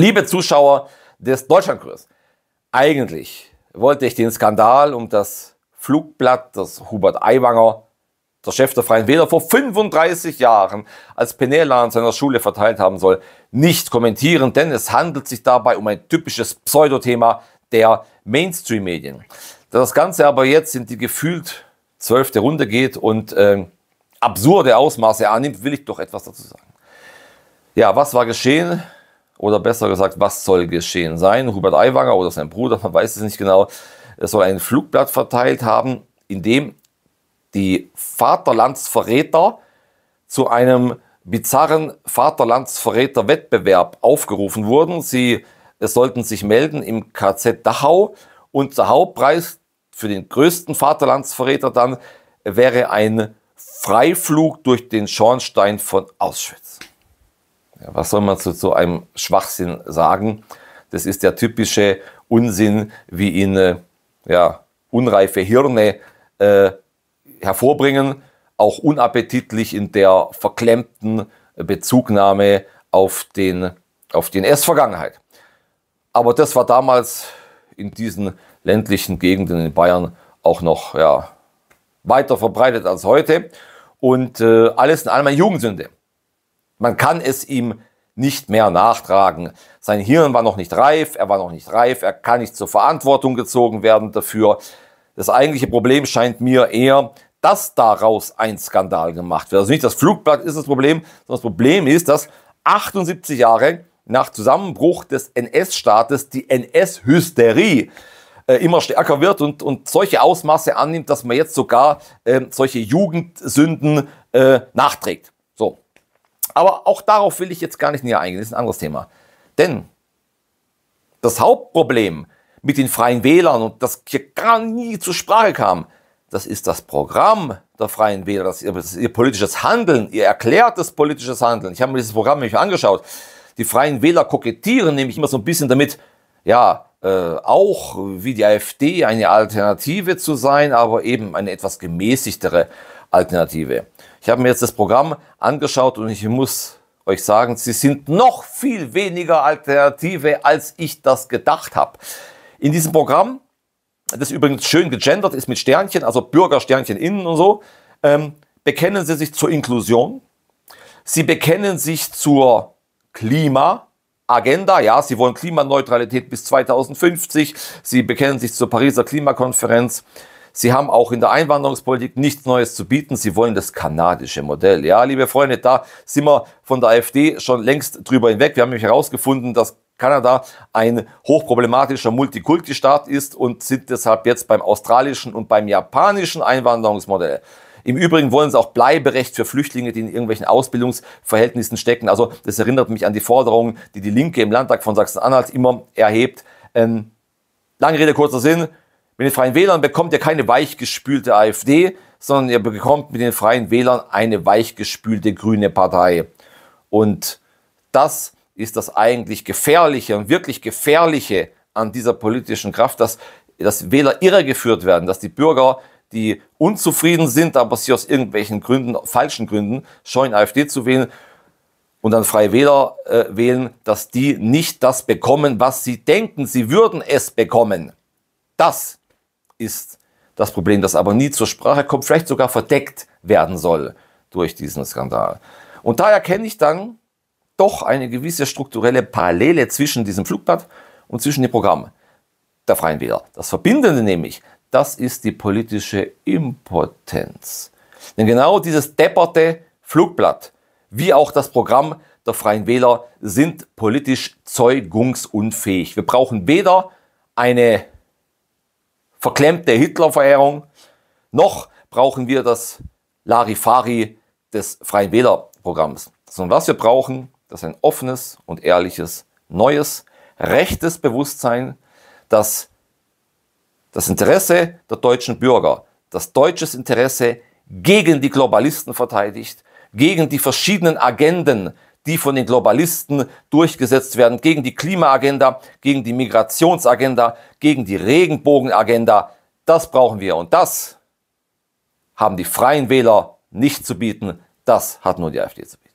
Liebe Zuschauer des Deutschlandkurses, eigentlich wollte ich den Skandal um das Flugblatt, das Hubert Aiwanger, der Chef der Freien Wähler, vor 35 Jahren als Penela an seiner Schule verteilt haben soll, nicht kommentieren, denn es handelt sich dabei um ein typisches Pseudothema der Mainstream-Medien. Da das Ganze aber jetzt in die gefühlt zwölfte Runde geht und äh, absurde Ausmaße annimmt, will ich doch etwas dazu sagen. Ja, was war geschehen? oder besser gesagt, was soll geschehen sein? Hubert Aiwanger oder sein Bruder, man weiß es nicht genau, soll ein Flugblatt verteilt haben, in dem die Vaterlandsverräter zu einem bizarren Vaterlandsverräter-Wettbewerb aufgerufen wurden. Sie sollten sich melden im KZ Dachau und der Hauptpreis für den größten Vaterlandsverräter dann wäre ein Freiflug durch den Schornstein von Auschwitz was soll man zu so einem Schwachsinn sagen? Das ist der typische Unsinn, wie ihn äh, ja, unreife Hirne äh, hervorbringen, auch unappetitlich in der verklemmten Bezugnahme auf, den, auf den NS-Vergangenheit. Aber das war damals in diesen ländlichen Gegenden in Bayern auch noch ja, weiter verbreitet als heute. Und äh, alles in allem eine Jugendsünde. Man kann es ihm nicht mehr nachtragen. Sein Hirn war noch nicht reif, er war noch nicht reif, er kann nicht zur Verantwortung gezogen werden dafür. Das eigentliche Problem scheint mir eher, dass daraus ein Skandal gemacht wird. Also nicht das Flugblatt ist das Problem, sondern das Problem ist, dass 78 Jahre nach Zusammenbruch des NS-Staates die NS-Hysterie äh, immer stärker wird und, und solche Ausmaße annimmt, dass man jetzt sogar äh, solche Jugendsünden äh, nachträgt. Aber auch darauf will ich jetzt gar nicht näher eingehen, das ist ein anderes Thema. Denn das Hauptproblem mit den freien Wählern und das hier gar nie zur Sprache kam, das ist das Programm der freien Wähler, das ist ihr, das ist ihr politisches Handeln, ihr erklärtes politisches Handeln. Ich habe mir dieses Programm nämlich angeschaut. Die freien Wähler kokettieren nämlich immer so ein bisschen damit, ja, äh, auch wie die AfD eine Alternative zu sein, aber eben eine etwas gemäßigtere Alternative. Ich habe mir jetzt das Programm angeschaut und ich muss euch sagen, sie sind noch viel weniger Alternative, als ich das gedacht habe. In diesem Programm, das übrigens schön gegendert ist mit Sternchen, also Bürgersternchen innen und so, ähm, bekennen sie sich zur Inklusion, sie bekennen sich zur Klima- Agenda. Ja, sie wollen Klimaneutralität bis 2050. Sie bekennen sich zur Pariser Klimakonferenz. Sie haben auch in der Einwanderungspolitik nichts Neues zu bieten. Sie wollen das kanadische Modell. Ja, liebe Freunde, da sind wir von der AfD schon längst drüber hinweg. Wir haben nämlich herausgefunden, dass Kanada ein hochproblematischer Multikulti-Staat ist und sind deshalb jetzt beim australischen und beim japanischen Einwanderungsmodell. Im Übrigen wollen sie auch Bleiberecht für Flüchtlinge, die in irgendwelchen Ausbildungsverhältnissen stecken. Also das erinnert mich an die Forderungen, die die Linke im Landtag von Sachsen-Anhalt immer erhebt. Ähm, lange Rede, kurzer Sinn. Mit den Freien Wählern bekommt ihr keine weichgespülte AfD, sondern ihr bekommt mit den Freien Wählern eine weichgespülte grüne Partei. Und das ist das eigentlich Gefährliche und wirklich Gefährliche an dieser politischen Kraft, dass, dass Wähler irregeführt werden, dass die Bürger die unzufrieden sind, aber sie aus irgendwelchen Gründen, falschen Gründen, scheuen AfD zu wählen und dann Freie Wähler äh, wählen, dass die nicht das bekommen, was sie denken, sie würden es bekommen. Das ist das Problem, das aber nie zur Sprache kommt, vielleicht sogar verdeckt werden soll durch diesen Skandal. Und da erkenne ich dann doch eine gewisse strukturelle Parallele zwischen diesem Flugblatt und zwischen dem Programm der Freien Wähler. Das Verbindende nämlich, das ist die politische Impotenz. Denn genau dieses depperte Flugblatt, wie auch das Programm der Freien Wähler, sind politisch zeugungsunfähig. Wir brauchen weder eine verklemmte Hitler-Verehrung, noch brauchen wir das Larifari des Freien Wähler-Programms. sondern was wir brauchen, das ist ein offenes und ehrliches, neues, rechtes Bewusstsein, das das Interesse der deutschen Bürger, das deutsches Interesse gegen die Globalisten verteidigt, gegen die verschiedenen Agenden, die von den Globalisten durchgesetzt werden, gegen die Klimaagenda, gegen die Migrationsagenda, gegen die Regenbogenagenda. Das brauchen wir und das haben die freien Wähler nicht zu bieten. Das hat nur die AfD zu bieten.